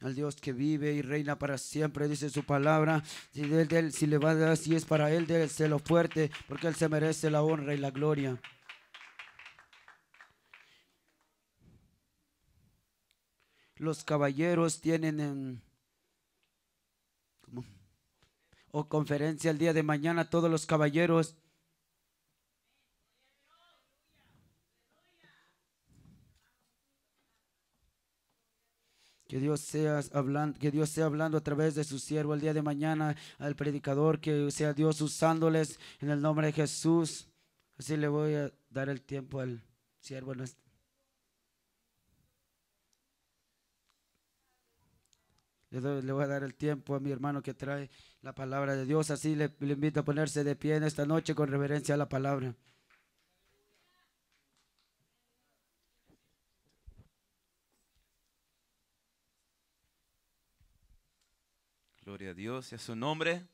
al Dios que vive y reina para siempre, dice su palabra. Si, él, si le va es para él, déselo lo fuerte, porque él se merece la honra y la gloria. Los caballeros tienen en, o conferencia el día de mañana, todos los caballeros. Que Dios, que Dios sea hablando a través de su siervo el día de mañana al predicador, que sea Dios usándoles en el nombre de Jesús. Así le voy a dar el tiempo al siervo. Le, voy a dar el tiempo a mi hermano que trae la palabra de Dios. Así le invito a ponerse de pie en esta noche con reverencia a la palabra. Gloria a Dios y a su nombre.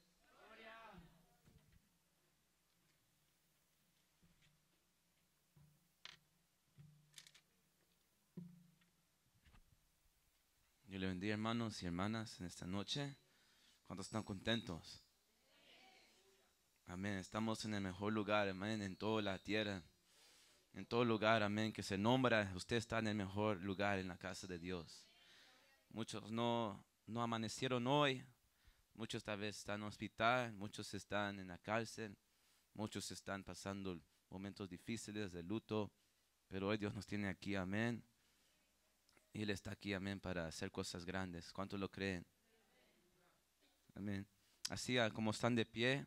Yo le bendiga hermanos y hermanas en esta noche. ¿Cuántos están contentos? Amén. Estamos en el mejor lugar, amén, en toda la tierra. En todo lugar, amén, que se nombra, usted está en el mejor lugar, en la casa de Dios. Muchos no, no amanecieron hoy, Muchos tal vez están en hospital, muchos están en la cárcel, muchos están pasando momentos difíciles de luto, pero hoy Dios nos tiene aquí, amén. Y Él está aquí, amén, para hacer cosas grandes. ¿Cuántos lo creen? Amén. Así ah, como están de pie,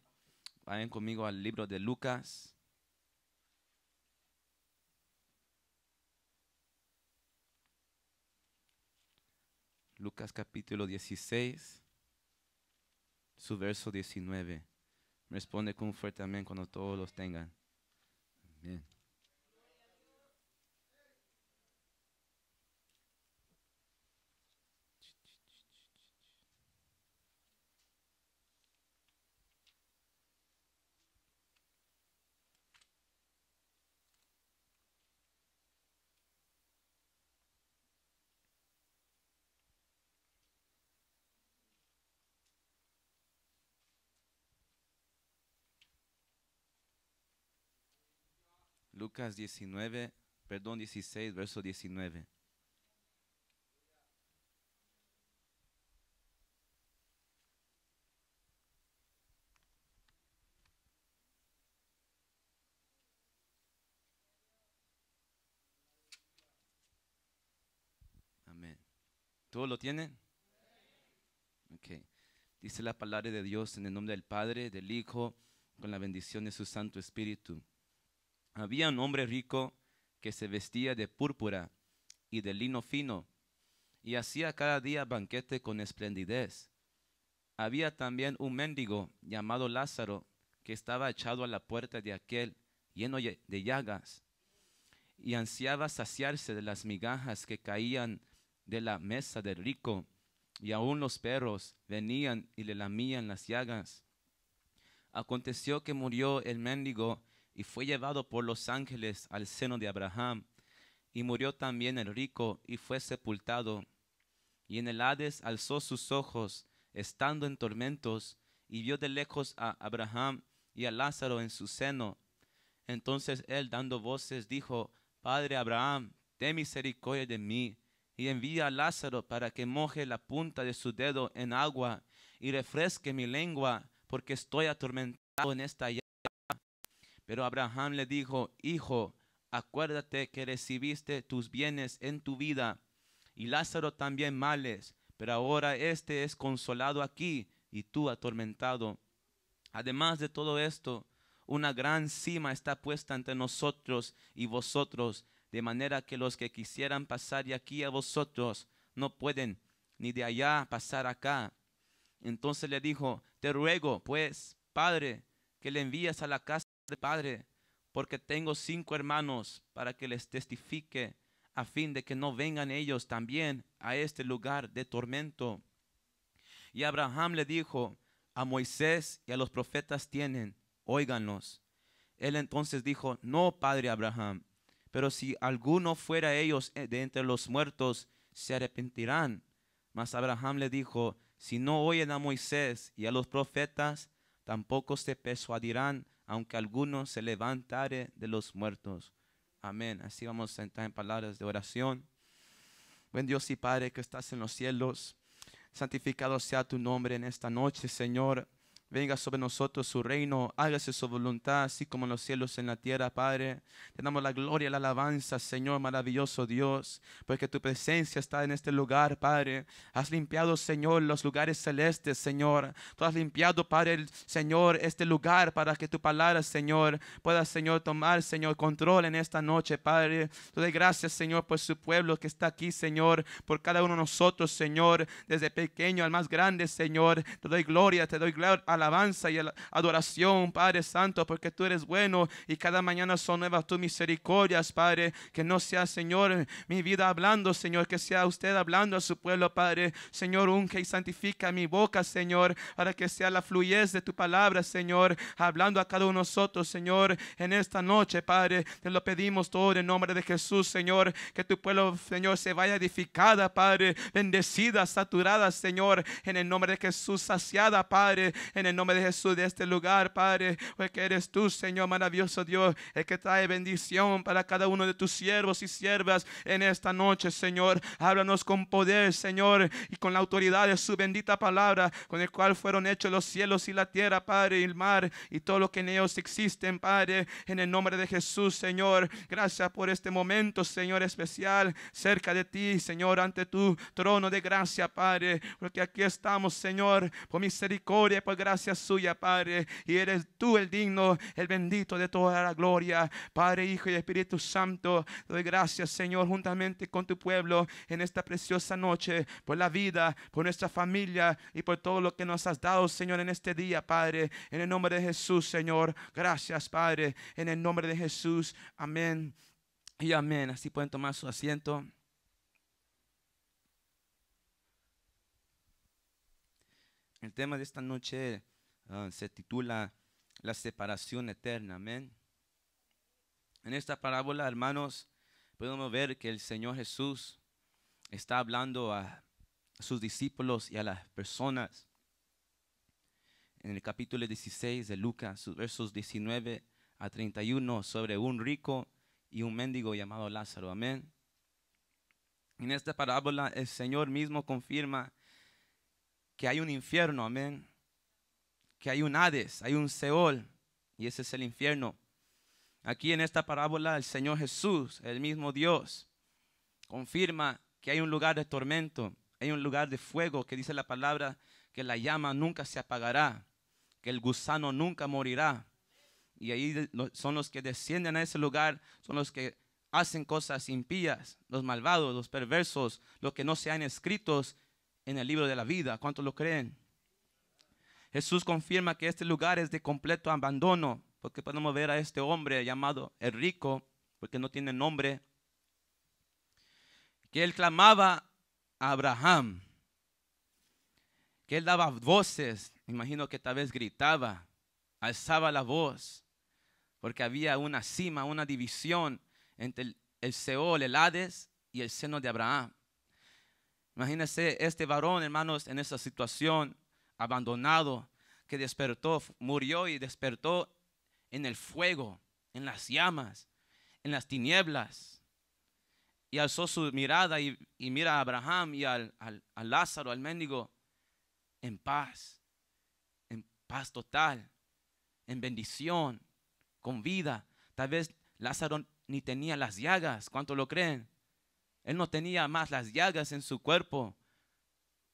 vayan conmigo al libro de Lucas. Lucas capítulo 16 su verso 19. Responde con fuerte amén cuando todos los tengan. Amén. Lucas 19, perdón, 16, verso 19. Amén. ¿Todos lo tienen? Ok. Dice la palabra de Dios en el nombre del Padre, del Hijo, con la bendición de su Santo Espíritu. Había un hombre rico que se vestía de púrpura y de lino fino y hacía cada día banquete con esplendidez. Había también un mendigo llamado Lázaro que estaba echado a la puerta de aquel lleno de llagas y ansiaba saciarse de las migajas que caían de la mesa del rico, y aún los perros venían y le lamían las llagas. Aconteció que murió el mendigo y fue llevado por los ángeles al seno de Abraham. Y murió también el rico y fue sepultado. Y en el Hades alzó sus ojos, estando en tormentos, y vio de lejos a Abraham y a Lázaro en su seno. Entonces él, dando voces, dijo, Padre Abraham, ten misericordia de mí, y envía a Lázaro para que moje la punta de su dedo en agua y refresque mi lengua, porque estoy atormentado en esta pero Abraham le dijo, Hijo, acuérdate que recibiste tus bienes en tu vida, y Lázaro también males, pero ahora éste es consolado aquí y tú atormentado. Además de todo esto, una gran cima está puesta entre nosotros y vosotros, de manera que los que quisieran pasar de aquí a vosotros no pueden, ni de allá pasar acá. Entonces le dijo, te ruego, pues, Padre, que le envías a la casa padre, porque tengo cinco hermanos para que les testifique, a fin de que no vengan ellos también a este lugar de tormento. Y Abraham le dijo, a Moisés y a los profetas tienen, óiganlos. Él entonces dijo, no, padre Abraham, pero si alguno fuera ellos eh, de entre los muertos, se arrepentirán. Mas Abraham le dijo, si no oyen a Moisés y a los profetas, tampoco se persuadirán aunque alguno se levantare de los muertos. Amén. Así vamos a sentar en palabras de oración. Buen Dios y Padre que estás en los cielos, santificado sea tu nombre en esta noche, Señor. Venga sobre nosotros su reino, hágase su voluntad, así como en los cielos en la tierra, Padre. Te damos la gloria, la alabanza, Señor maravilloso Dios, porque tu presencia está en este lugar, Padre. Has limpiado, Señor, los lugares celestes, Señor. Tú has limpiado, Padre, Señor, este lugar para que tu palabra, Señor, pueda, Señor, tomar, Señor, control en esta noche, Padre. Te doy gracias, Señor, por su pueblo que está aquí, Señor, por cada uno de nosotros, Señor, desde pequeño al más grande, Señor. Te doy gloria, te doy gloria alabanza y adoración, Padre Santo, porque tú eres bueno y cada mañana son nuevas tus misericordias, Padre. Que no sea, Señor, mi vida hablando, Señor, que sea usted hablando a su pueblo, Padre. Señor, unge y santifica mi boca, Señor, para que sea la fluidez de tu palabra, Señor, hablando a cada uno de nosotros, Señor, en esta noche, Padre. Te lo pedimos todo en nombre de Jesús, Señor, que tu pueblo, Señor, se vaya edificada, Padre, bendecida, saturada, Señor, en el nombre de Jesús, saciada, Padre, en el nombre de Jesús de este lugar, Padre, porque pues eres tú, Señor maravilloso Dios, el que trae bendición para cada uno de tus siervos y siervas en esta noche, Señor. Háblanos con poder, Señor, y con la autoridad de su bendita palabra, con el cual fueron hechos los cielos y la tierra, Padre, y el mar, y todo lo que en ellos existen, Padre, en el nombre de Jesús, Señor. Gracias por este momento, Señor, especial, cerca de ti, Señor, ante tu trono de gracia, Padre, porque aquí estamos, Señor, por misericordia, y por gracia suya, Padre. Y eres tú el digno, el bendito de toda la gloria. Padre, Hijo y Espíritu Santo, doy gracias, Señor, juntamente con tu pueblo en esta preciosa noche, por la vida, por nuestra familia y por todo lo que nos has dado, Señor, en este día, Padre. En el nombre de Jesús, Señor. Gracias, Padre. En el nombre de Jesús. Amén. Y amén. Así pueden tomar su asiento. El tema de esta noche ah, se titula La separación eterna. Amén. En esta parábola, hermanos, podemos ver que el Señor Jesús está hablando a sus discípulos y a las personas. En el capítulo 16 de Lucas, versos 19 a 31, sobre un rico y un mendigo llamado Lázaro. Amén. En esta parábola, el Señor mismo confirma que hay un infierno, amén. Que hay un Hades, hay un Seol, y ese es el infierno. Aquí en esta parábola el Señor Jesús, el mismo Dios, confirma que hay un lugar de tormento, hay un lugar de fuego que dice la palabra que la llama nunca se apagará, que el gusano nunca morirá. Y ahí son los que descienden a ese lugar, son los que hacen cosas impías, los malvados, los perversos, los que no han escritos en el libro de la vida. ¿Cuántos lo creen? Jesús confirma que este lugar es de completo abandono, porque podemos ver a este hombre llamado el rico, porque no tiene nombre, que él clamaba a Abraham, que él daba voces, imagino que tal vez gritaba, alzaba la voz, porque había una cima, una división entre el, el Seol, el Hades y el seno de Abraham. Imagínense este varón, hermanos, en esa situación, abandonado, que despertó, murió y despertó en el fuego, en las llamas, en las tinieblas. Y alzó su mirada y, mira a Abraham y al, a Lázaro, al mendigo, en paz, en paz total, en bendición, con vida. Tal vez Lázaro ni tenía las llagas, ¿cuánto lo creen? Él no tenía más las llagas en su cuerpo,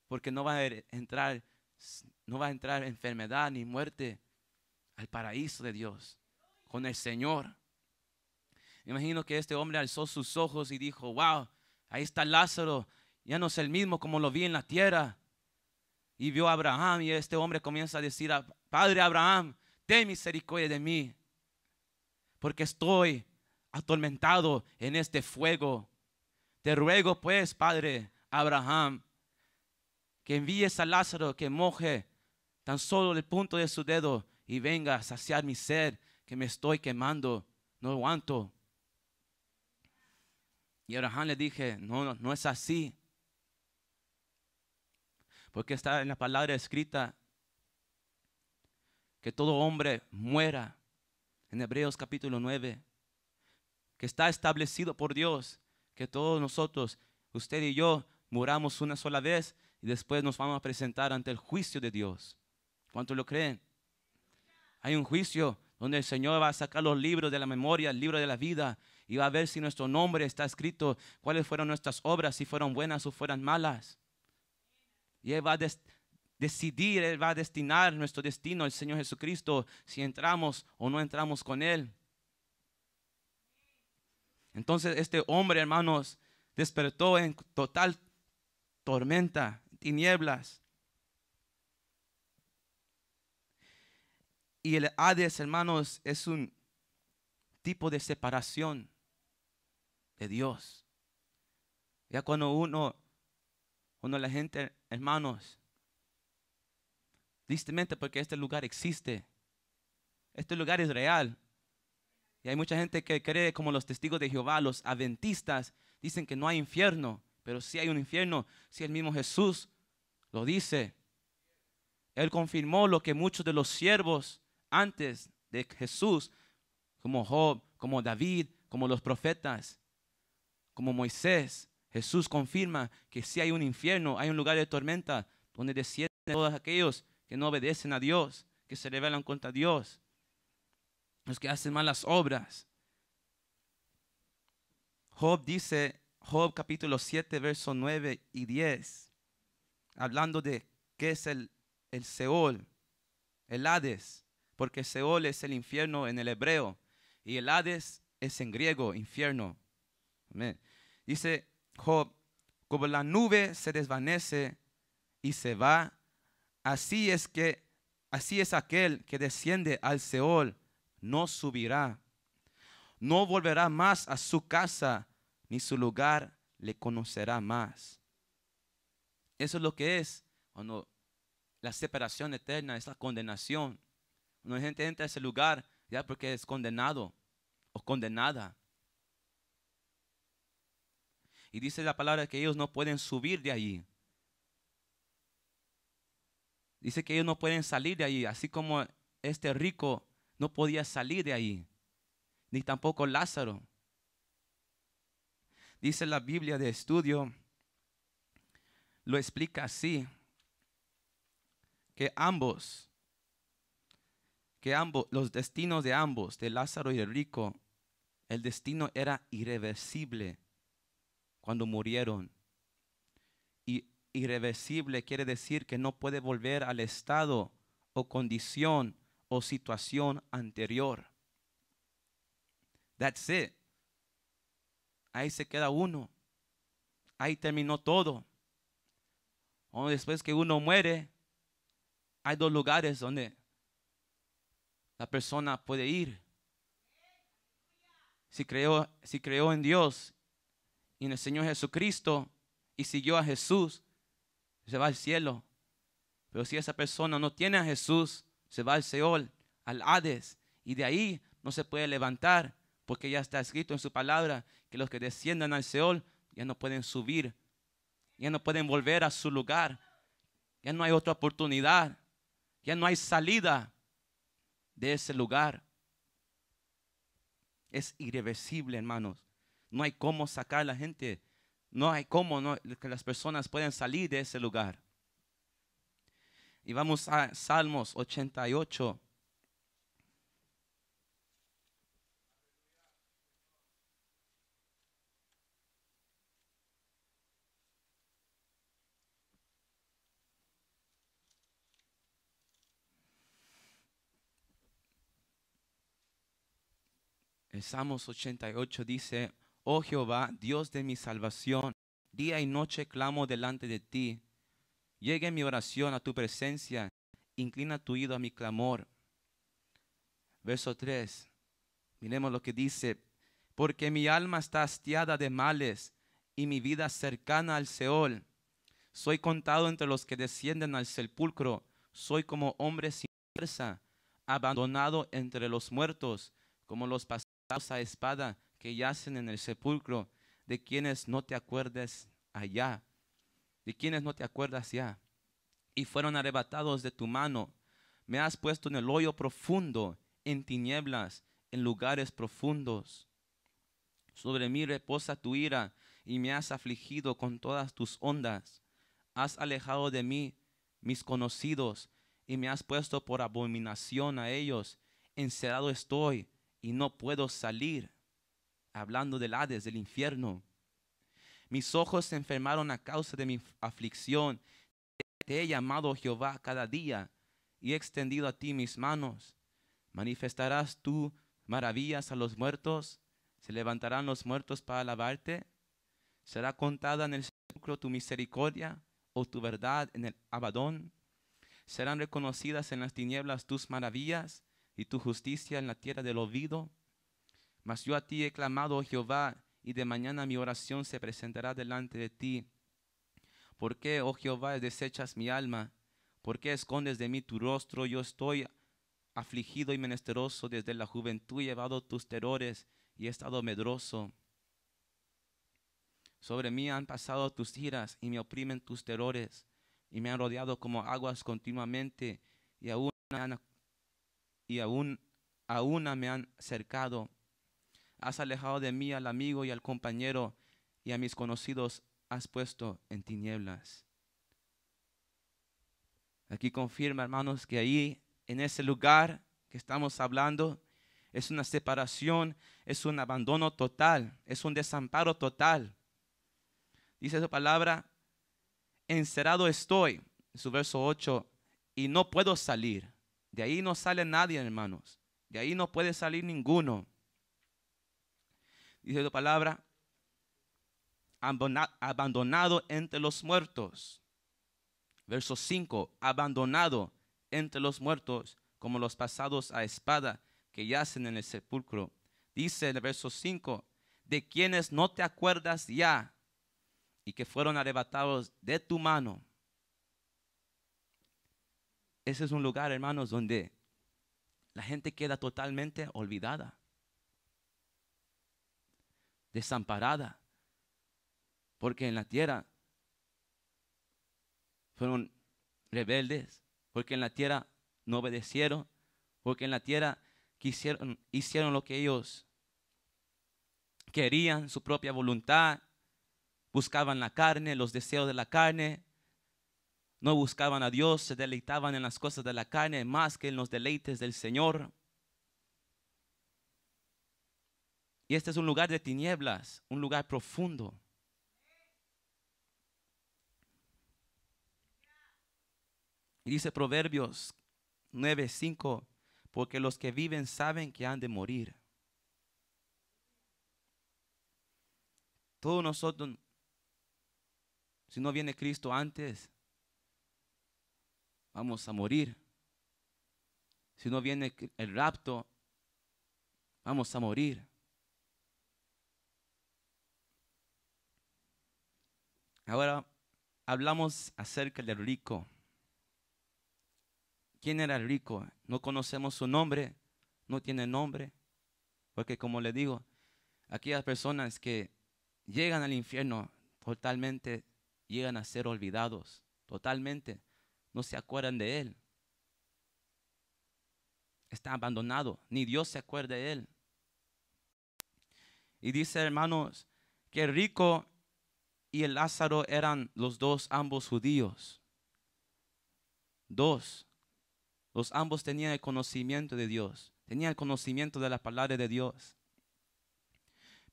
porque no va a er-, entrar, no va a entrar enfermedad ni muerte al paraíso de Dios con el Señor. Imagino que este hombre alzó sus ojos y dijo, wow, ahí está Lázaro, ya no es el mismo como lo vi en la tierra. Y vio a Abraham y este hombre comienza a decir, ah, Padre Abraham, ten misericordia de mí, porque estoy atormentado en este fuego. Te ruego pues, Padre Abraham, que envíes a Lázaro que moje tan solo el punto de su dedo y venga a saciar mi sed que me estoy quemando. No aguanto. Y Abraham le dije, no, no, no es así. Porque está en la palabra escrita que todo hombre muera. En Hebreos capítulo 9. Que está establecido por Dios que todos nosotros, usted y yo, muramos una sola vez y después nos vamos a presentar ante el juicio de Dios. ¿Cuántos lo creen? Hay un juicio donde el Señor va a sacar los libros de la memoria, el libro de la vida, y va a ver si nuestro nombre está escrito, cuáles fueron nuestras obras, si fueron buenas o fueron malas. Y Él va a decidir, Él va a destinar nuestro destino, el Señor Jesucristo, si entramos o no entramos con Él. Entonces este hombre, hermanos, despertó en total tormenta, tinieblas. Y el Hades, hermanos, es un tipo de separación de Dios. Ya cuando uno, cuando la gente, hermanos, tristemente porque este lugar existe, este lugar es real, y hay mucha gente que cree, como los testigos de Jehová, los adventistas, dicen que no hay infierno, pero sí hay un infierno, si el mismo Jesús lo dice. Él confirmó lo que muchos de los siervos antes de Jesús, como Job, como David, como los profetas, como Moisés, Jesús confirma que sí hay un infierno, hay un lugar de tormenta donde descienden todos aquellos que no obedecen a Dios, que se rebelan contra Dios los que hacen malas obras. Job dice, Job capítulo 7, verso 9 y 10, hablando de qué es el, Seol, el Hades, porque Seol es el infierno en el hebreo y el Hades es en griego, infierno. Amén. Dice Job, como la nube se desvanece y se va, así es que así es aquel que desciende al Seol no subirá, no volverá más a su casa, ni su lugar le conocerá más. Eso es lo que es cuando la separación eterna es la condenación. Cuando la gente entra a ese lugar ya porque es condenado o condenada. Y dice la palabra que ellos no pueden subir de allí. Dice que ellos no pueden salir de allí, así como este rico no podía salir de ahí, ni tampoco Lázaro. Dice la Biblia de estudio, lo explica así, que ambos, que ambos, los destinos de ambos, de Lázaro y de Rico, el destino era irreversible cuando murieron. Y irreversible quiere decir que no puede volver al estado o condición situación anterior. That's it. Ahí se queda uno. Ahí terminó todo. O después que uno muere, hay dos lugares donde la persona puede ir. Si creó, si creó en Dios y en el Señor Jesucristo y siguió a Jesús, se va al cielo. Pero si esa persona no tiene a Jesús, se va al Seol, al Hades, y de ahí no se puede levantar, porque ya está escrito en su palabra que los que desciendan al Seol ya no pueden subir, ya no pueden volver a su lugar, ya no hay otra oportunidad, ya no hay salida de ese lugar. Es irreversible, hermanos. No hay cómo sacar a la gente. No hay cómo que las personas puedan salir de ese lugar. Y vamos a Salmos 88. El Salmos 88 dice, Oh Jehová, Dios de mi salvación, día y noche clamo delante de ti Llegue mi oración a tu presencia, inclina tu oído a mi clamor. Verso 3. Miremos lo que dice, porque mi alma está hastiada de males y mi vida cercana al Seol. Soy contado entre los que descienden al sepulcro, soy como hombre sin fuerza, abandonado entre los muertos, como los pasados a espada que yacen en el sepulcro, de quienes no te acuerdes allá de quienes no te acuerdas ya, y fueron arrebatados de tu mano. Me has puesto en el hoyo profundo, en tinieblas, en lugares profundos. Sobre mí reposa tu ira, y me has afligido con todas tus ondas. Has alejado de mí mis conocidos, y me has puesto por abominación a ellos. Encerrado estoy, y no puedo salir. Hablando del Hades, del infierno mis ojos se enfermaron a causa de mi aflicción. Te he llamado Jehová cada día y he extendido a ti mis manos. ¿Manifestarás tú maravillas a los muertos? ¿Se levantarán los muertos para alabarte? ¿Será contada en el sepulcro tu misericordia o tu verdad en el abadón? ¿Serán reconocidas en las tinieblas tus maravillas y tu justicia en la tierra del olvido? Mas yo a ti he clamado, Jehová, y de mañana mi oración se presentará delante de ti. ¿Por qué, oh Jehová, desechas mi alma? ¿Por qué escondes de mí tu rostro? Yo estoy afligido y menesteroso desde la juventud, he llevado tus terrores y he estado medroso. Sobre mí han pasado tus iras y me oprimen tus terrores y me han rodeado como aguas continuamente y aún, y aún, aún me han cercado Has alejado de mí al amigo y al compañero, y a mis conocidos has puesto en tinieblas. Aquí confirma, hermanos, que ahí, en ese lugar que estamos hablando, es una separación, es un abandono total, es un desamparo total. Dice su palabra, encerrado estoy, en su verso 8, y no puedo salir. De ahí no sale nadie, hermanos. De ahí no puede salir ninguno dice la palabra, abandonado entre los muertos. Verso 5, abandonado entre los muertos, como los pasados a espada que yacen en el sepulcro. Dice en el verso 5, de quienes no te acuerdas ya y que fueron arrebatados de tu mano. Ese es un lugar, hermanos, donde la gente queda totalmente olvidada desamparada, porque en la tierra fueron rebeldes, porque en la tierra no obedecieron, porque en la tierra quisieron, hicieron lo que ellos querían, su propia voluntad, buscaban la carne, los deseos de la carne, no buscaban a Dios, se deleitaban en las cosas de la carne más que en los deleites del Señor. Y este es un lugar de tinieblas, un lugar profundo. Y dice Proverbios 9.5, porque los que viven saben que han de morir. Todos nosotros, si no viene Cristo antes, vamos a morir. Si no viene el rapto, vamos a morir. Ahora hablamos acerca del rico. ¿Quién era el rico? No conocemos su nombre, no tiene nombre, porque como le digo, aquellas personas que llegan al infierno totalmente llegan a ser olvidados, totalmente, no se acuerdan de él. Está abandonado, ni Dios se acuerda de él. Y dice, hermanos, que rico y el Lázaro eran los dos ambos judíos. Dos. Los ambos tenían el conocimiento de Dios, tenían el conocimiento de la palabra de Dios.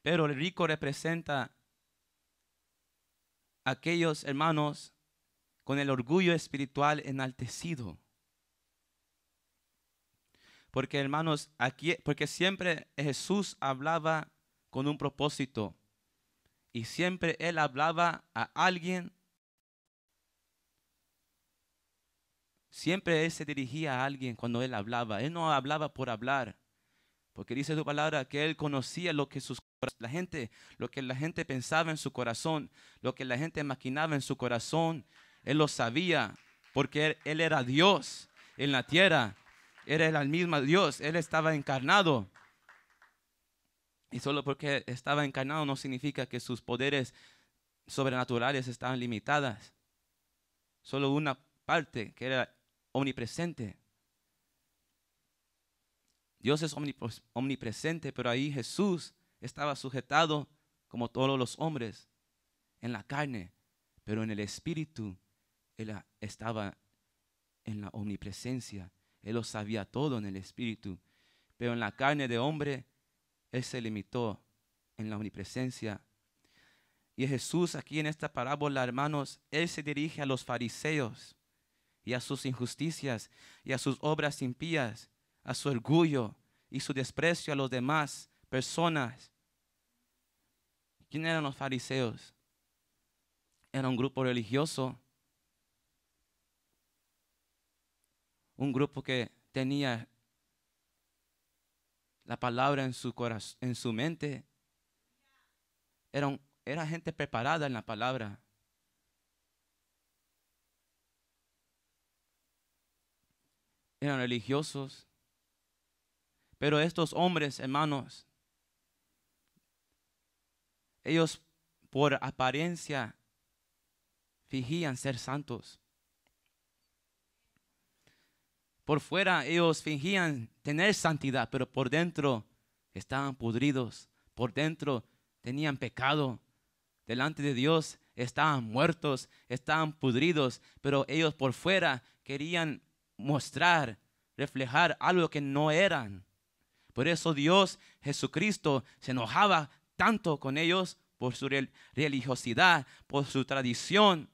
Pero el rico representa a aquellos hermanos con el orgullo espiritual enaltecido. Porque hermanos, aquí, porque siempre Jesús hablaba con un propósito y siempre él hablaba a alguien. Siempre él se dirigía a alguien cuando él hablaba. Él no hablaba por hablar. Porque dice su palabra que él conocía lo que sus, la gente, lo que la gente pensaba en su corazón, lo que la gente maquinaba en su corazón. Él lo sabía porque él, era Dios en la tierra. Él era el mismo Dios. Él estaba encarnado. Y solo porque estaba encarnado no significa que sus poderes sobrenaturales estaban limitadas. Solo una parte que era omnipresente. Dios es omnipresente, pero ahí Jesús estaba sujetado como todos los hombres en la carne, pero en el espíritu él estaba en la omnipresencia. Él lo sabía todo en el espíritu, pero en la carne de hombre él se limitó en la omnipresencia. Y Jesús aquí en esta parábola, hermanos, Él se dirige a los fariseos y a sus injusticias y a sus obras impías, a su orgullo y su desprecio a los demás personas. ¿Quién eran los fariseos? Era un grupo religioso, un grupo que tenía la palabra en su, corazón, en su mente. eran, era gente preparada en la palabra. Eran religiosos. Pero estos hombres, hermanos, ellos por apariencia fingían ser santos. Por fuera ellos fingían tener santidad, pero por dentro estaban pudridos, por dentro tenían pecado. Delante de Dios estaban muertos, estaban pudridos, pero ellos por fuera querían mostrar, reflejar algo que no eran. Por eso Dios, Jesucristo, se enojaba tanto con ellos por su religiosidad, por su tradición,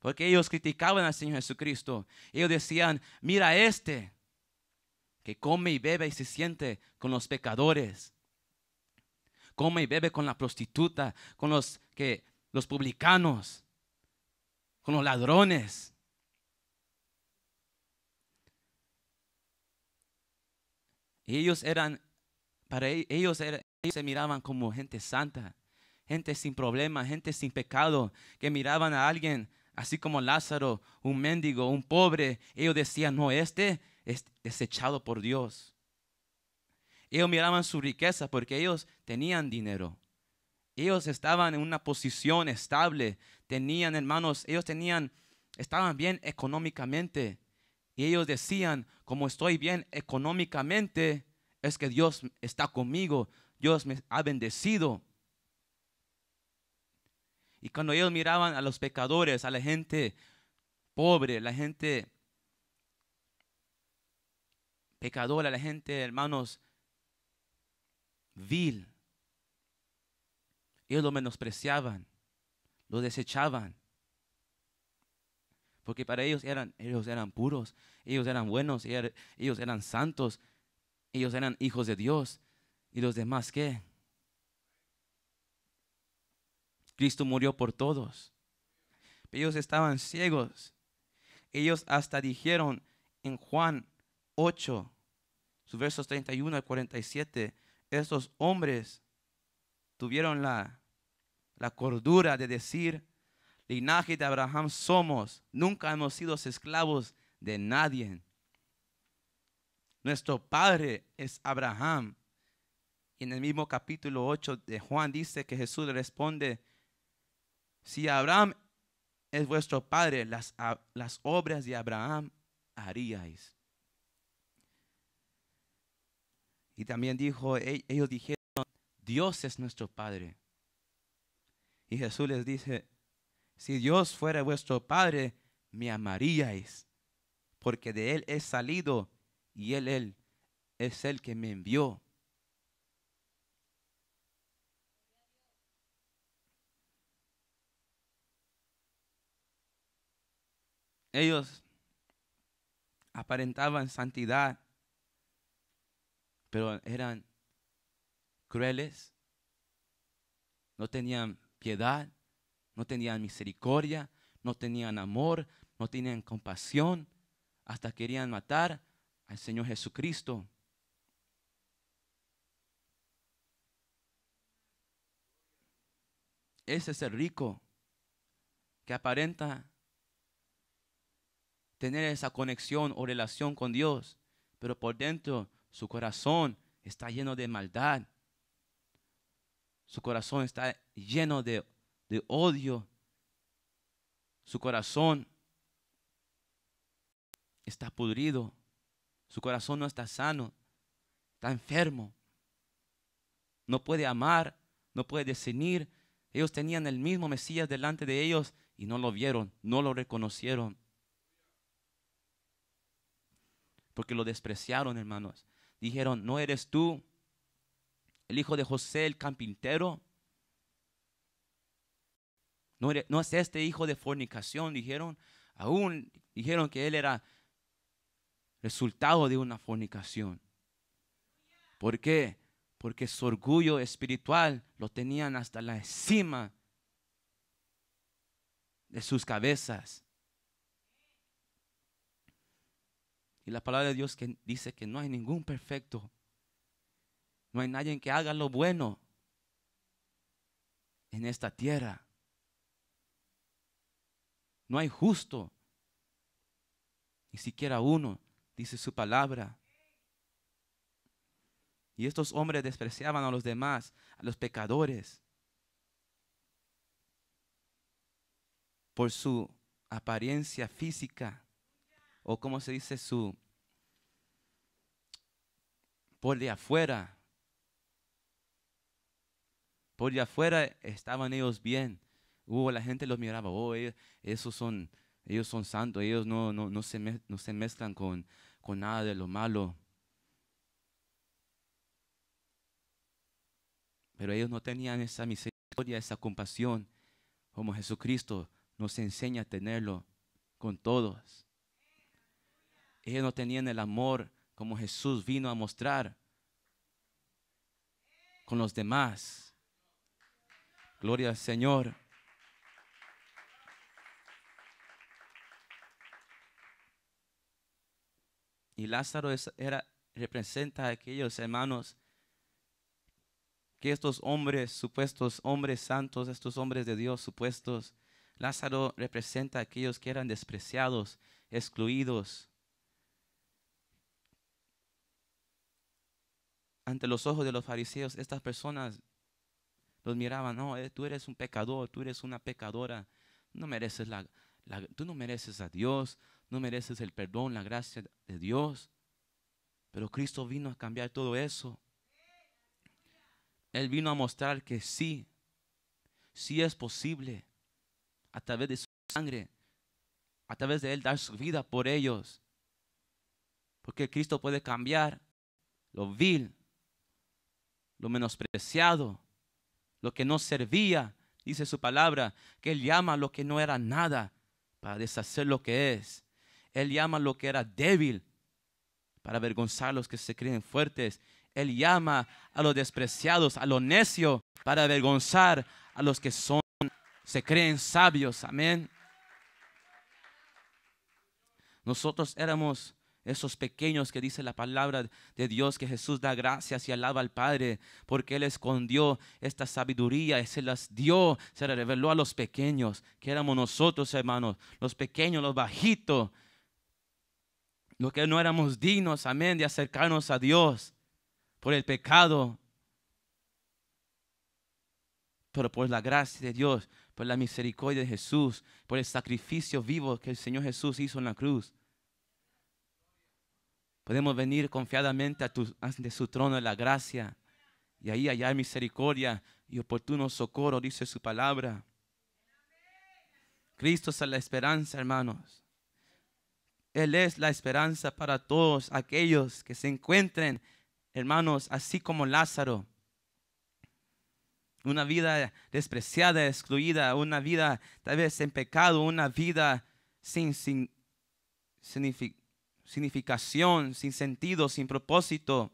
porque ellos criticaban al Señor Jesucristo. Ellos decían, mira este que come y bebe y se siente con los pecadores. Come y bebe con la prostituta, con los, que, los publicanos, con los ladrones. ellos eran, para e-, ellos, ellos se miraban como gente santa, gente sin problema, gente sin pecado, que miraban a alguien Así como Lázaro, un mendigo, un pobre, ellos decían, no, este es desechado por Dios. Ellos miraban su riqueza porque ellos tenían dinero. Ellos estaban en una posición estable, tenían hermanos, ellos tenían, estaban bien económicamente. Y ellos decían, como estoy bien económicamente, es que Dios está conmigo, Dios me ha bendecido. Y cuando ellos miraban a los pecadores, a la gente pobre, la gente pecadora, la gente, hermanos, vil, ellos lo menospreciaban, lo desechaban. Porque para ellos eran, ellos eran puros, ellos eran buenos, ellos eran santos, ellos eran hijos de Dios. ¿Y los demás qué? Cristo murió por todos. Ellos estaban ciegos. Ellos hasta dijeron en Juan 8, sus versos 31 al 47, estos hombres tuvieron la, cordura de decir, linaje de Abraham somos, nunca hemos sido esclavos de nadie. Nuestro padre es Abraham. Y en el mismo capítulo 8 de Juan dice que Jesús le responde, si Abraham es vuestro padre, las, las obras de Abraham haríais. Y también dijo, e, ellos dijeron, Dios es nuestro Padre. Y Jesús les dice, si Dios fuera vuestro Padre, me amaríais, porque de Él he salido y Él, él es el que me envió. Ellos aparentaban santidad, pero eran crueles, no tenían piedad, no tenían misericordia, no tenían amor, no tenían compasión, hasta querían matar al Señor Jesucristo. Ese es el rico que aparenta tener esa conexión o relación con Dios, pero por dentro su corazón está lleno de maldad. Su corazón está lleno de, odio. Su corazón está pudrido. Su corazón no está sano. Está enfermo. No puede amar, no puede discernir. Ellos tenían el mismo Mesías delante de ellos y no lo vieron, no lo reconocieron porque lo despreciaron, hermanos. Dijeron, ¿no eres tú el hijo de José el carpintero? ¿No, ¿No es este hijo de fornicación? Dijeron, aún dijeron que él era resultado de una fornicación. ¿Por qué? Porque su orgullo espiritual lo tenían hasta la cima de sus cabezas. Y la palabra de Dios que dice que no hay ningún perfecto. No hay nadie que haga lo bueno en esta tierra. No hay justo, ni siquiera uno, dice su palabra. Y estos hombres despreciaban a los demás, a los pecadores, por su apariencia física o como se dice, su, por de afuera, por de afuera estaban ellos bien. hubo la gente los miraba, oh, ellos, esos son, ellos son santos, ellos no, no, no, se, no se mezclan con, con nada de lo malo. Pero ellos no tenían esa misericordia, esa compasión, como Jesucristo nos enseña a tenerlo con todos. Ellos no tenían el amor como Jesús vino a mostrar con los demás. Gloria al Señor. Y Lázaro era, representa a aquellos hermanos que estos hombres, supuestos hombres santos, estos hombres de Dios supuestos, Lázaro representa a aquellos que eran despreciados, excluidos, ante los ojos de los fariseos, estas personas los miraban, no, eh, tú eres un pecador, tú eres una pecadora, no mereces la, tú no mereces a Dios, no mereces el perdón, la gracia de Dios. Pero Cristo vino a cambiar todo eso. Él vino a mostrar que sí, sí es posible a través de su sangre, a través de Él dar su vida por ellos. Porque Cristo puede cambiar lo vil, lo menospreciado, lo que no servía, dice su palabra, que Él llama lo que no era nada para deshacer lo que es. Él llama lo que era débil para avergonzar a los que se creen fuertes. Él llama a los despreciados, a lo necio, para avergonzar a los que son, se creen sabios. Amén. Nosotros éramos esos pequeños que dice la palabra de Dios, que Jesús da gracias y alaba al Padre, porque Él escondió esta sabiduría se las dio, se la reveló a los pequeños, que éramos nosotros, hermanos, los pequeños, los bajitos, los que no éramos dignos, amén, de acercarnos a Dios por el pecado. Pero por la gracia de Dios, por la misericordia de Jesús, por el sacrificio vivo que el Señor Jesús hizo en la cruz Podemos venir confiadamente ante su trono de la gracia y ahí hay misericordia y oportuno socorro, dice su palabra. Cristo es la esperanza, hermanos. Él es la esperanza para todos aquellos que se encuentren, hermanos, así como Lázaro. Una vida despreciada, excluida, una vida tal vez en pecado, una vida sin, sin significado significación, sin sentido, sin propósito.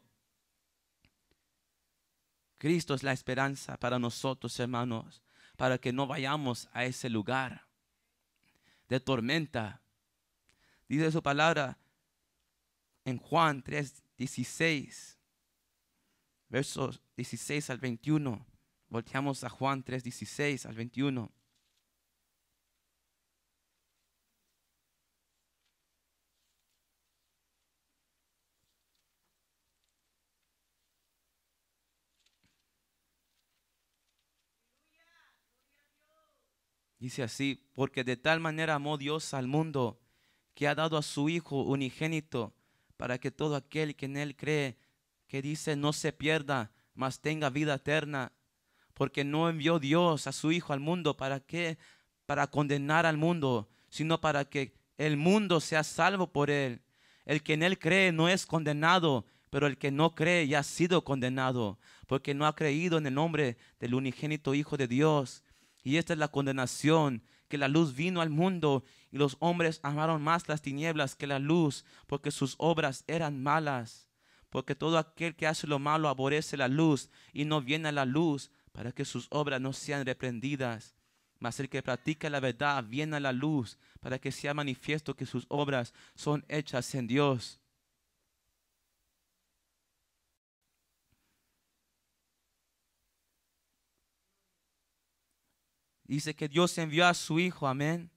Cristo es la esperanza para nosotros, hermanos, para que no vayamos a ese lugar de tormenta. Dice su palabra en Juan 3, 16, versos 16 al 21. Volteamos a Juan 3, 16 al 21. Dice así, porque de tal manera amó Dios al mundo que ha dado a su Hijo unigénito para que todo aquel que en Él cree, que dice no se pierda, mas tenga vida eterna. Porque no envió Dios a su Hijo al mundo para que, para condenar al mundo, sino para que el mundo sea salvo por Él. El que en Él cree no es condenado, pero el que no cree ya ha sido condenado, porque no ha creído en el nombre del unigénito Hijo de Dios. Y esta es la condenación, que la luz vino al mundo y los hombres amaron más las tinieblas que la luz, porque sus obras eran malas. Porque todo aquel que hace lo malo aborrece la luz y no viene a la luz para que sus obras no sean reprendidas. Mas el que practica la verdad viene a la luz para que sea manifiesto que sus obras son hechas en Dios. Dice que Dios envió a su Hijo, amén.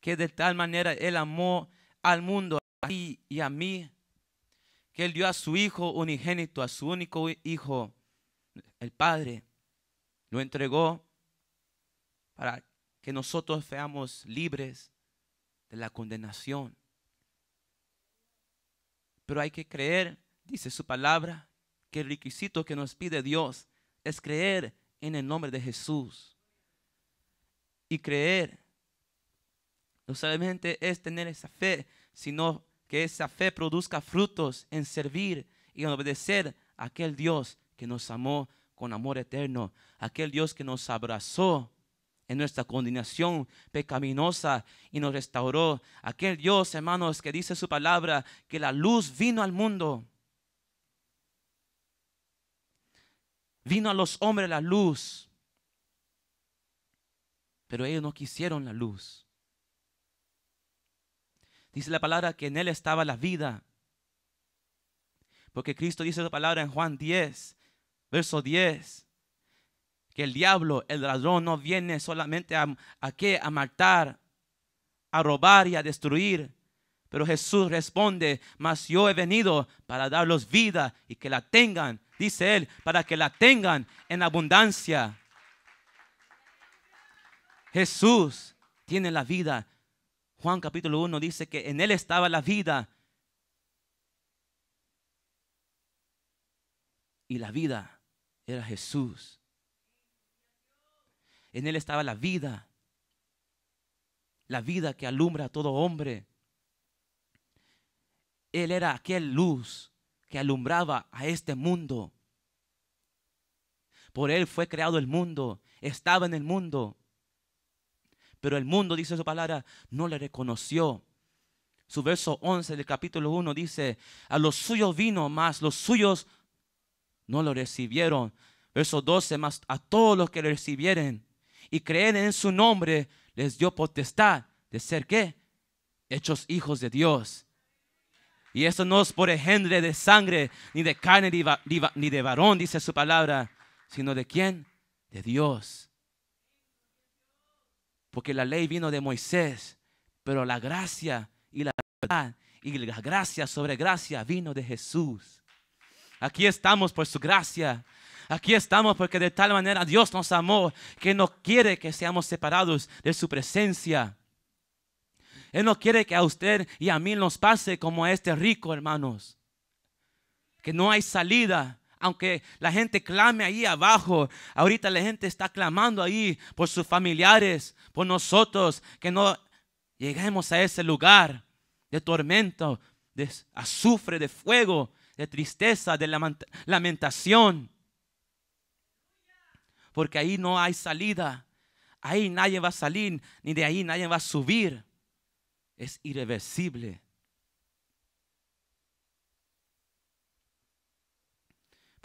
Que de tal manera Él amó al mundo a ti y a mí, que Él dio a su Hijo unigénito, a su único Hijo, el Padre, lo entregó para que nosotros seamos libres de la condenación. Pero hay que creer, dice su palabra, que el requisito que nos pide Dios es creer en el nombre de Jesús y creer. No solamente es tener esa fe, sino que esa fe produzca frutos en servir y en obedecer a aquel Dios que nos amó con amor eterno, aquel Dios que nos abrazó en nuestra condenación pecaminosa y nos restauró, aquel Dios, hermanos, que dice su palabra, que la luz vino al mundo. Vino a los hombres la luz, pero ellos no quisieron la luz. Dice la palabra que en Él estaba la vida. Porque Cristo dice la palabra en Juan 10, verso 10, que el diablo, el ladrón, no viene solamente a, a qué, a matar, a robar y a destruir. Pero Jesús responde, mas yo he venido para darlos vida y que la tengan, dice él, para que la tengan en abundancia. Jesús tiene la vida. Juan capítulo 1 dice que en Él estaba la vida. Y la vida era Jesús. En Él estaba la vida. La vida que alumbra a todo hombre. Él era aquel luz que alumbraba a este mundo. Por Él fue creado el mundo, estaba en el mundo. Pero el mundo, dice su palabra, no le reconoció. Su verso 11 del capítulo 1 dice, a los suyos vino, más los suyos no lo recibieron. Verso 12, más a todos los que le recibieron y creen en su nombre, les dio potestad de ser qué? Hechos hijos de Dios. Y esto no es por engendre de sangre, ni de carne, ni de varón, dice su palabra, sino de quién? De Dios porque la ley vino de Moisés, pero la gracia y la verdad y la gracia sobre gracia vino de Jesús. Aquí estamos por su gracia. Aquí estamos porque de tal manera Dios nos amó que no quiere que seamos separados de su presencia. Él no quiere que a usted y a mí nos pase como a este rico, hermanos. Que no hay salida, aunque la gente clame ahí abajo, ahorita la gente está clamando ahí por sus familiares, por nosotros, que no lleguemos a ese lugar de tormento, de azufre, de fuego, de tristeza, de lamentación. Porque ahí no hay salida. Ahí nadie va a salir, ni de ahí nadie va a subir. Es irreversible.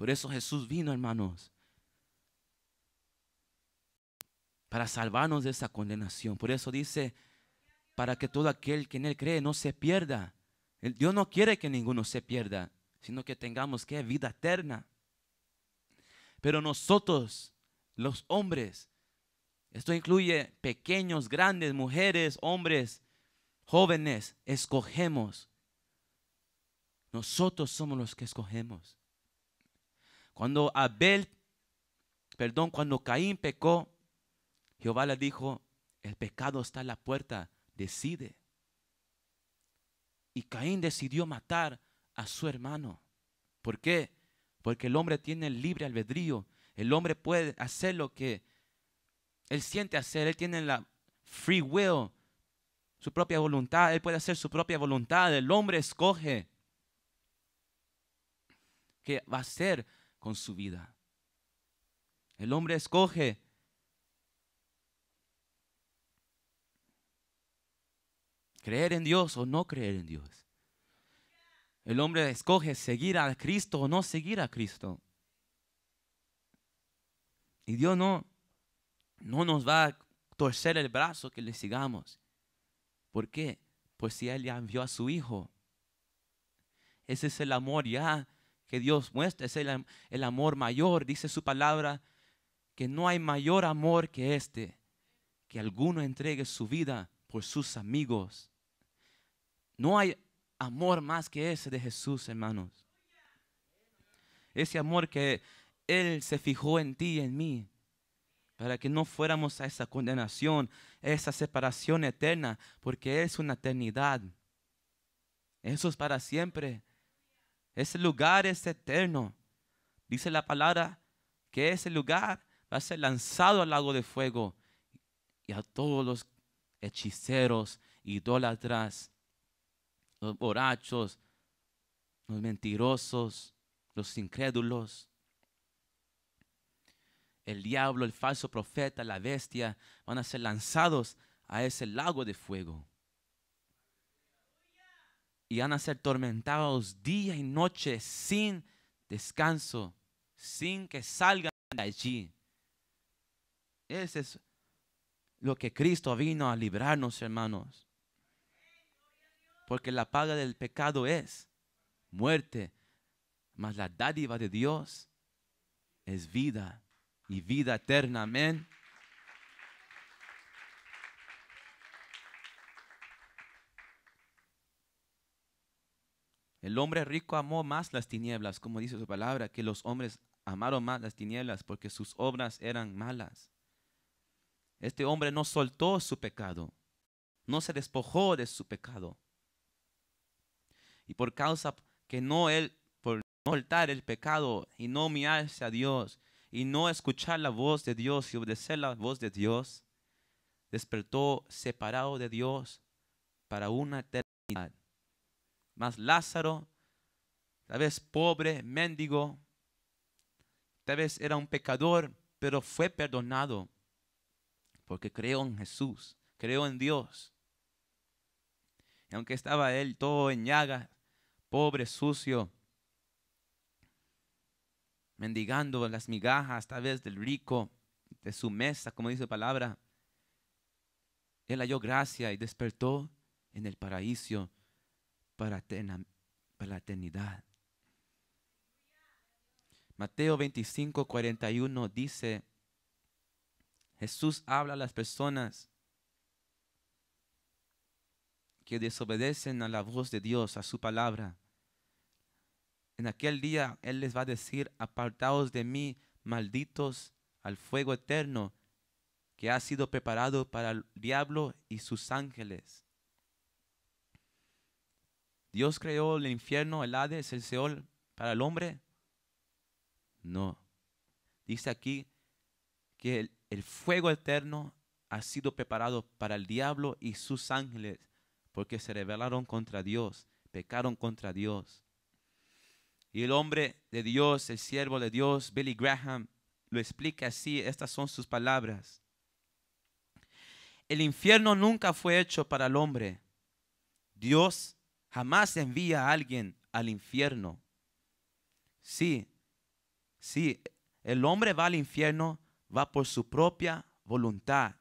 Por eso Jesús vino, hermanos, para salvarnos de esa condenación. Por eso dice, para que todo aquel que en Él cree no se pierda. Dios no quiere que ninguno se pierda, sino que tengamos que vida eterna. Pero nosotros, los hombres, esto incluye pequeños, grandes, mujeres, hombres, jóvenes, escogemos. Nosotros somos los que escogemos. Cuando Abel, perdón, cuando Caín pecó, Jehová le dijo, el pecado está en la puerta, decide. Y Caín decidió matar a su hermano. ¿Por qué? Porque el hombre tiene el libre albedrío. El hombre puede hacer lo que él siente hacer. Él tiene la free will, su propia voluntad. Él puede hacer su propia voluntad. El hombre escoge qué va a hacer con su vida. El hombre escoge. Creer en Dios o no creer en Dios. El hombre escoge seguir a Cristo o no seguir a Cristo. Y Dios no, no nos va a torcer el brazo que le sigamos. ¿Por qué? Pues si Él ya envió a su Hijo. Ese es el amor ya que Dios muestra el, amor mayor, dice su palabra, que no hay mayor amor que este, que alguno entregue su vida por sus amigos. No hay amor más que ese de Jesús, hermanos. Ese amor que Él se fijó en ti y en mí, para que no fuéramos a esa condenación, a esa separación eterna, porque es una eternidad. Eso es para siempre. Ese lugar es eterno. Dice la palabra que ese lugar va a ser lanzado al lago de fuego y a todos los hechiceros, idólatras, los borrachos, los mentirosos, los incrédulos. El diablo, el falso profeta, la bestia van a ser lanzados a ese lago de fuego y van a ser tormentados día y noche sin descanso, sin que salgan de allí. Ese es lo que Cristo vino a librarnos, hermanos. Porque la paga del pecado es muerte, mas la dádiva de Dios es vida y vida eterna. Amén. El hombre rico amó más las tinieblas, como dice su palabra, que los hombres amaron más las tinieblas porque sus obras eran malas. Este hombre no soltó su pecado, no se despojó de su pecado. Y por causa que no él, por soltar el pecado y no mirarse a Dios y no escuchar la voz de Dios y obedecer la voz de Dios, despertó separado de Dios para una eternidad más Lázaro, tal vez pobre, mendigo, tal vez era un pecador, pero fue perdonado porque creó en Jesús, creó en Dios. Y aunque estaba él todo en llagas, pobre, sucio, mendigando las migajas, tal vez del rico, de su mesa, como dice la palabra, él halló gracia y despertó en el paraíso para, la eternidad. Mateo 25, dice, Jesús habla a las personas que desobedecen a la voz de Dios, a su palabra. En aquel día Él les va a decir, apartaos de mí, malditos, al fuego eterno que ha sido preparado para el diablo y sus ángeles. Dios creó el infierno, el Hades, el Seol para el hombre. No. Dice aquí que el, fuego eterno ha sido preparado para el diablo y sus ángeles, porque se rebelaron contra Dios, pecaron contra Dios. Y el hombre de Dios, el siervo de Dios, Billy Graham, lo explica así, estas son sus palabras. El infierno nunca fue hecho para el hombre. Dios jamás envía a alguien al infierno. Sí, sí, el hombre va al infierno, va por su propia voluntad.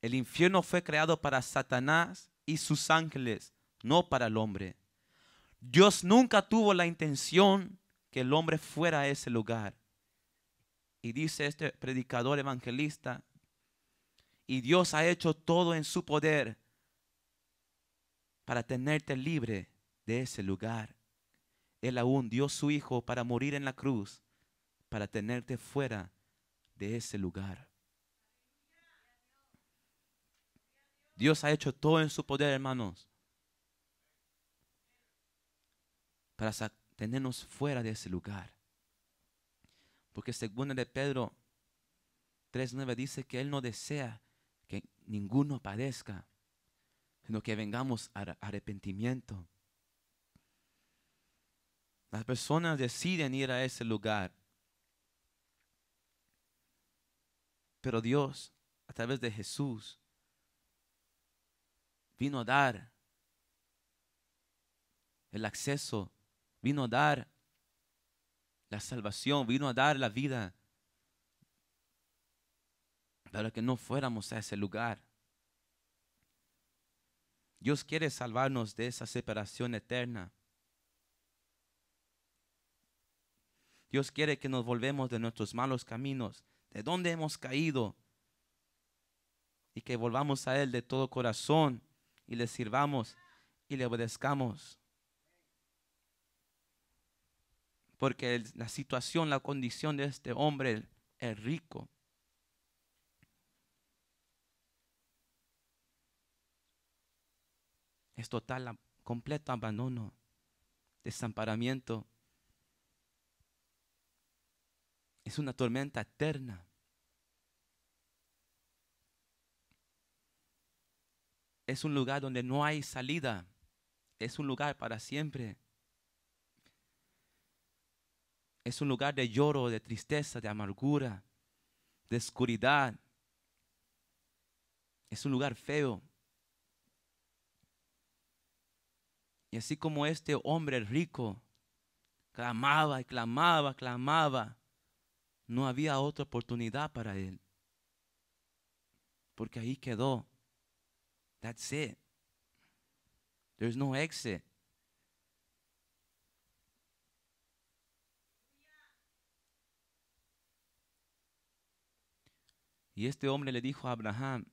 El infierno fue creado para Satanás y sus ángeles, no para el hombre. Dios nunca tuvo la intención que el hombre fuera a ese lugar. Y dice este predicador evangelista, y Dios ha hecho todo en su poder para tenerte libre de ese lugar. Él aún dio su Hijo para morir en la cruz, para tenerte fuera de ese lugar. Dios ha hecho todo en su poder, hermanos, para tenernos fuera de ese lugar. Porque según de Pedro 3.9 dice que Él no desea que ninguno padezca, sino que vengamos a arrepentimiento. Las personas deciden ir a ese lugar. Pero Dios, a través de Jesús, vino a dar el acceso, vino a dar la salvación, vino a dar la vida para que no fuéramos a ese lugar. Dios quiere salvarnos de esa separación eterna. Dios quiere que nos volvemos de nuestros malos caminos, de donde hemos caído, y que volvamos a Él de todo corazón y le sirvamos y le obedezcamos. Porque la situación, la condición de este hombre, es rico, es total, completo abandono, desamparamiento. Es una tormenta eterna. Es un lugar donde no hay salida. Es un lugar para siempre. Es un lugar de lloro, de tristeza, de amargura, de oscuridad. Es un lugar feo. Y así como este hombre rico clamaba y clamaba, clamaba, no había otra oportunidad para él. Porque ahí quedó. That's it. There's no exit. Y este hombre le dijo a Abraham,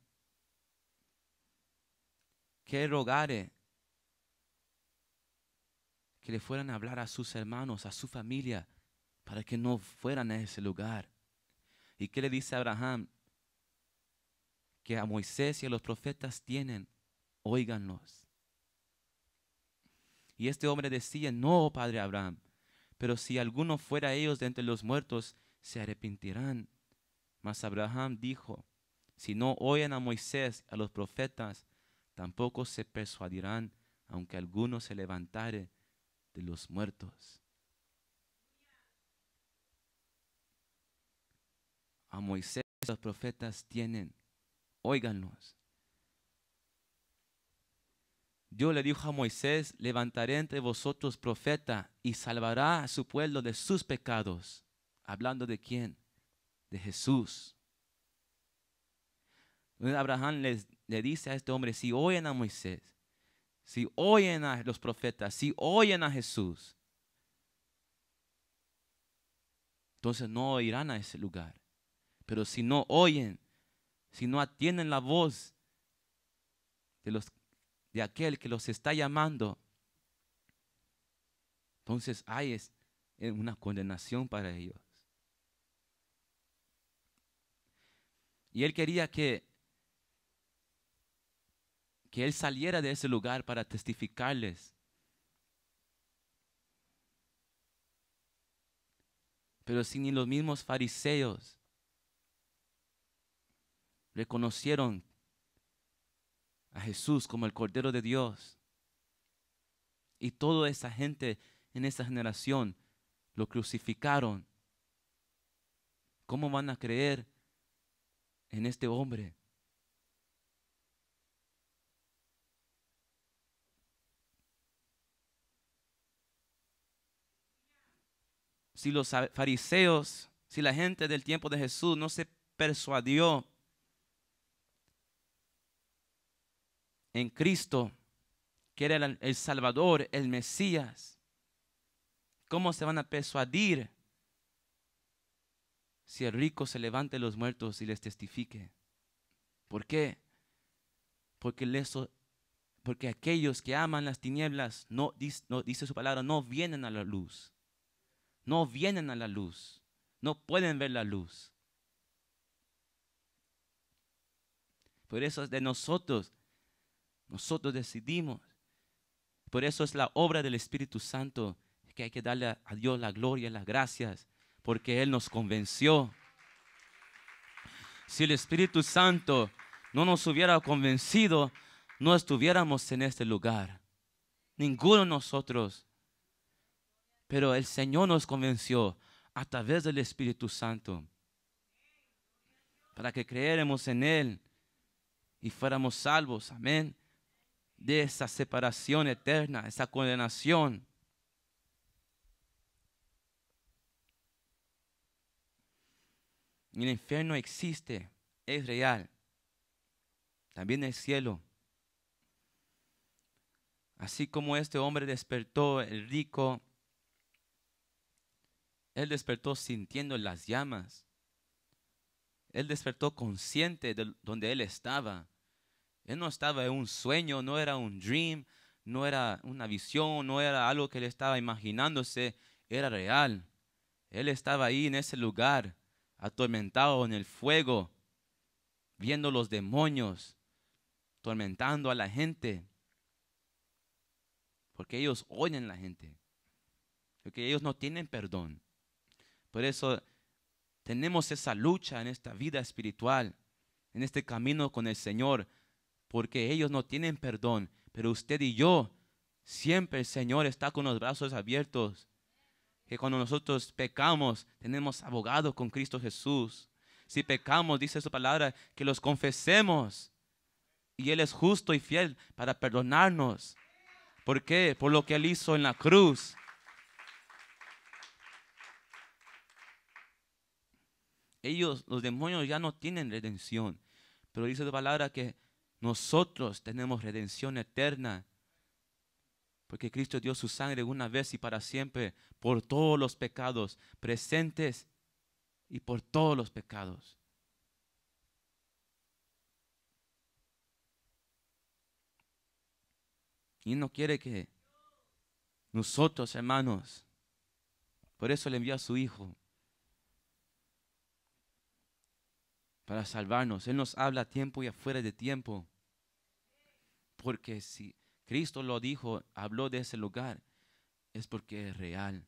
que rogare que le fueran a hablar a sus hermanos, a su familia, para que no fueran a ese lugar. ¿Y qué le dice Abraham? Que a Moisés y a los profetas tienen, óiganlos. Y este hombre decía, no, padre Abraham, pero si alguno fuera ellos de entre los muertos, se arrepentirán. Mas Abraham dijo, si no oyen a Moisés, a los profetas, tampoco se persuadirán, aunque alguno se levantare de los muertos. A Moisés los profetas tienen, óiganlos. Dios le dijo a Moisés, levantaré entre vosotros profeta y salvará a su pueblo de sus pecados. Hablando de quién? De Jesús. Abraham les, le dice a este hombre, si oyen a Moisés, si oyen a los profetas, si oyen a Jesús, entonces no irán a ese lugar. Pero si no oyen, si no atienden la voz de, los, de aquel que los está llamando, entonces hay eh, una condenación para ellos. Y él quería que que él saliera de ese lugar para testificarles. Pero si ni los mismos fariseos reconocieron a Jesús como el Cordero de Dios, y toda esa gente en esa generación lo crucificaron, ¿cómo van a creer en este hombre? si los fariseos, si la gente del tiempo de Jesús no se persuadió en Cristo, que era el Salvador, el Mesías, ¿cómo se van a persuadir si el rico se levante de los muertos y les testifique? ¿Por qué? Porque, porque aquellos que aman las tinieblas, no, no, dice su palabra, no vienen a la luz no vienen a la luz, no pueden ver la luz. Por eso es de nosotros, nosotros decidimos. Por eso es la obra del Espíritu Santo que hay que darle a Dios la gloria y las gracias, porque Él nos convenció. Si el Espíritu Santo no nos hubiera convencido, no estuviéramos en este lugar. Ninguno de nosotros pero el Señor nos convenció a través del Espíritu Santo para que creyéramos en Él y fuéramos salvos, amén, de esa separación eterna, esa condenación. El infierno existe, es real. También el cielo. Así como este hombre despertó, el rico él despertó sintiendo las llamas. Él despertó consciente de donde él estaba. Él no estaba en un sueño, no era un dream, no era una visión, no era algo que él estaba imaginándose, era real. Él estaba ahí en ese lugar, atormentado en el fuego, viendo los demonios, atormentando a la gente. Porque ellos oyen a la gente. Porque ellos no tienen perdón. Por eso tenemos esa lucha en esta vida espiritual, en este camino con el Señor, porque ellos no tienen perdón, pero usted y yo, siempre el Señor está con los brazos abiertos, que cuando nosotros pecamos, tenemos abogado con Cristo Jesús. Si pecamos, dice su palabra, que los confesemos. Y Él es justo y fiel para perdonarnos. ¿Por qué? Por lo que Él hizo en la cruz. ellos, los demonios, ya no tienen redención. Pero dice la palabra que nosotros tenemos redención eterna. Porque Cristo dio su sangre una vez y para siempre por todos los pecados presentes y por todos los pecados. Y no quiere que nosotros, hermanos, por eso le envió a su Hijo, para salvarnos. Él nos habla a tiempo y afuera de tiempo. Porque si Cristo lo dijo, habló de ese lugar, es porque es real.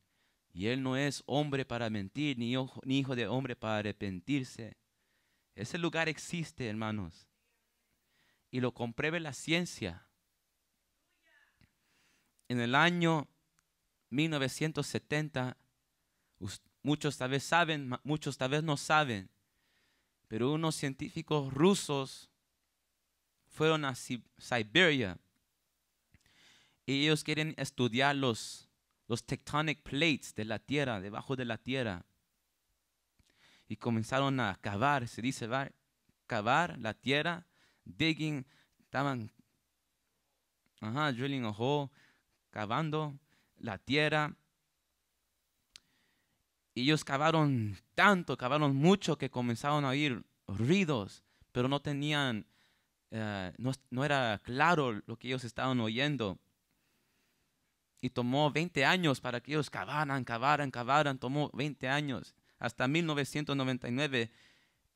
Y Él no es hombre para mentir, ni hijo, ni hijo de hombre para arrepentirse. Ese lugar existe, hermanos. Y lo compruebe la ciencia. En el año 1970, muchos tal vez saben, muchos tal vez no saben, pero unos científicos rusos fueron a Siberia y ellos quieren estudiar los, los tectonic plates de la Tierra, debajo de la Tierra. Y comenzaron a cavar, se dice, va, cavar la Tierra, digging, estaban ajá, drilling a hole, cavando la Tierra y ellos cavaron tanto, cavaron mucho que comenzaron a oír ruidos, pero no tenían, eh, no, no era claro lo que ellos estaban oyendo. Y tomó 20 años para que ellos cavaran, cavaran, cavaran, tomó 20 años. Hasta 1999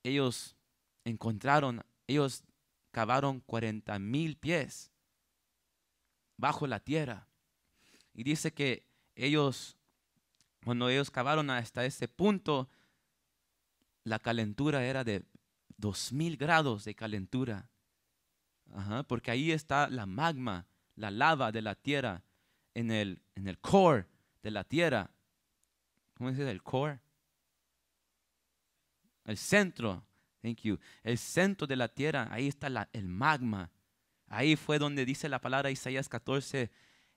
ellos encontraron, ellos cavaron 40 mil pies bajo la tierra. Y dice que ellos cuando ellos cavaron hasta ese punto, la calentura era de 2000 grados de calentura. porque ahí está la magma, la lava de la tierra, en el, en el core de la tierra. ¿Cómo se dice el core? El centro. Thank you. El centro de la tierra, ahí está el magma. Ahí fue donde dice la palabra Isaías 14,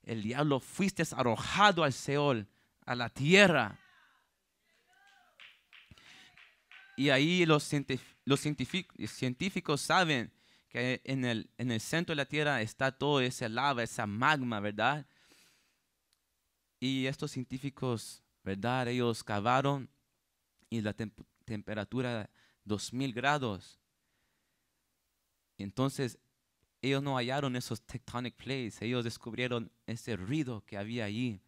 el diablo fuiste arrojado al Seol la tierra. Y ahí los, científicos saben que en el, en el centro de la tierra está todo esa lava, esa magma, ¿verdad? Y estos científicos, ¿verdad? Ellos cavaron y la temperatura 2000 grados. Entonces, ellos no hallaron esos tectonic plates, ellos descubrieron ese ruido que había allí.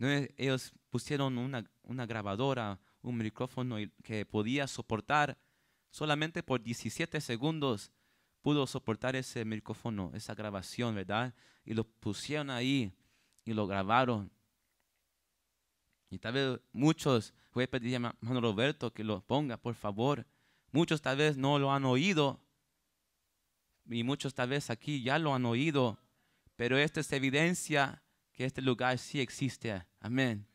Ellos pusieron una, grabadora, un micrófono que podía soportar solamente por 17 segundos pudo soportar ese micrófono, esa grabación, ¿verdad? Y lo pusieron ahí y lo grabaron. Y tal vez muchos, voy a pedir a Mano Roberto que lo ponga, por favor. Muchos tal vez no lo han oído. Y muchos tal vez aquí ya lo han oído. Pero esta es evidencia que este lugar sí existe. Amén.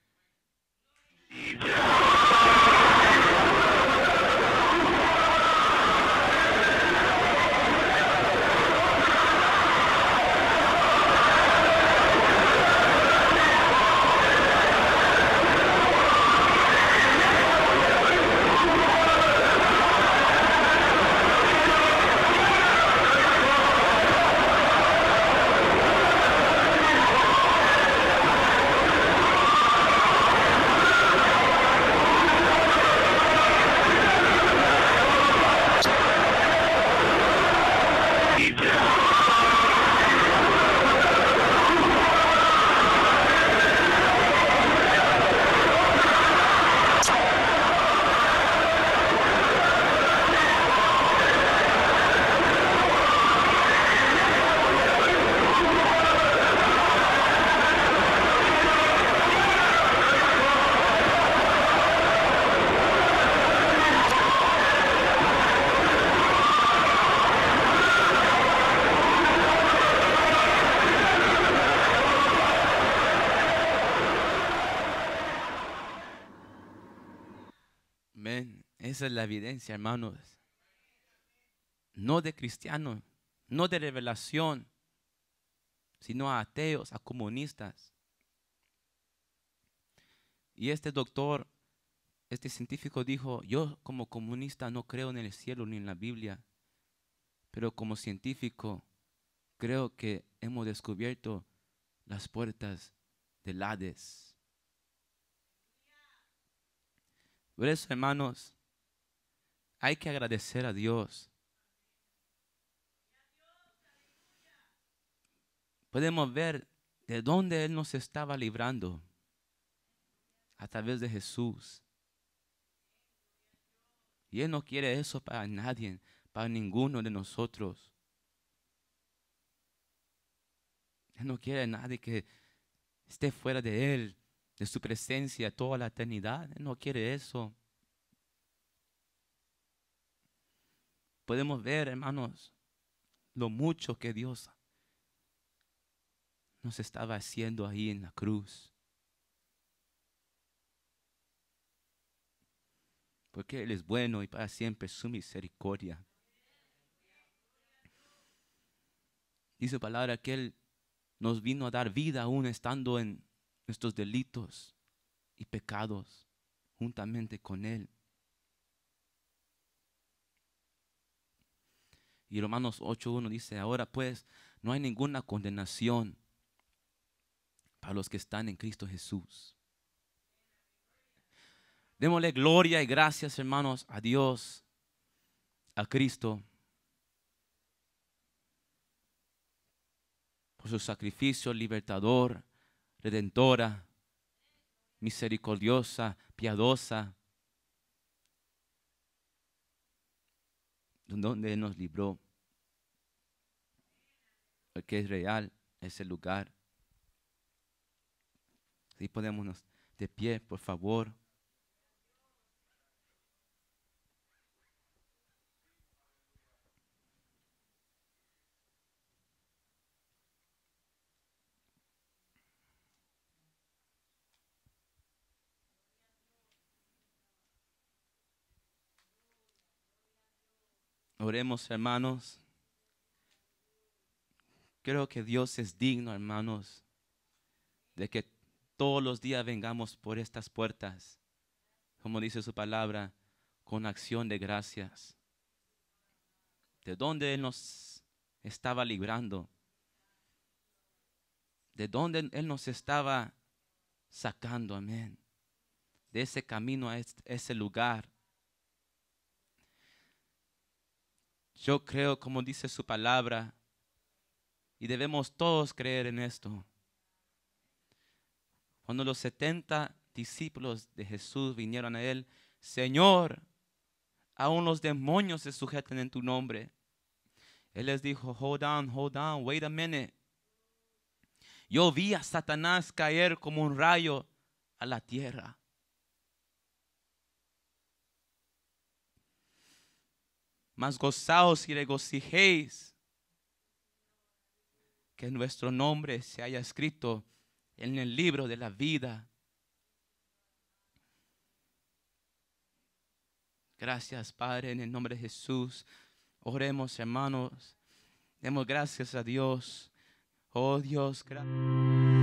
Esa es la evidencia, hermanos. No de cristiano no de revelación, sino a ateos, a comunistas. Y este doctor, este científico dijo, yo como comunista no creo en el cielo ni en la Biblia, pero como científico creo que hemos descubierto las puertas del Hades. Por eso, hermanos, hay que agradecer a Dios. Podemos ver de dónde Él nos estaba librando a través de Jesús. Y Él no quiere eso para nadie, para ninguno de nosotros. Él no quiere a nadie que esté fuera de Él, de su presencia toda la eternidad. Él no quiere eso. podemos ver, hermanos, lo mucho que Dios nos estaba haciendo ahí en la cruz. Porque Él es bueno y para siempre su misericordia. Dice palabra que Él nos vino a dar vida aún estando en nuestros delitos y pecados juntamente con Él. Y Romanos 8.1 dice, ahora pues no hay ninguna condenación para los que están en Cristo Jesús. Démosle gloria y gracias, hermanos, a Dios, a Cristo, por su sacrificio libertador, redentora, misericordiosa, piadosa, donde nos libró que es real ese lugar. Si podemos de pie, por favor. Oremos, hermanos. Creo que Dios es digno, hermanos, de que todos los días vengamos por estas puertas, como dice su palabra, con acción de gracias. ¿De dónde Él nos estaba librando? ¿De dónde Él nos estaba sacando? Amén. De ese camino a este, ese lugar. Yo creo, como dice su palabra, y debemos todos creer en esto. Cuando los 70 discípulos de Jesús vinieron a él, Señor, aún los demonios se sujetan en tu nombre. Él les dijo, hold on, hold on, wait a minute. Yo vi a Satanás caer como un rayo a la tierra. Mas gozaos y regocijéis que nuestro nombre se haya escrito en el libro de la vida. Gracias, Padre, en el nombre de Jesús. Oremos, hermanos. Demos gracias a Dios. Oh Dios, gracias.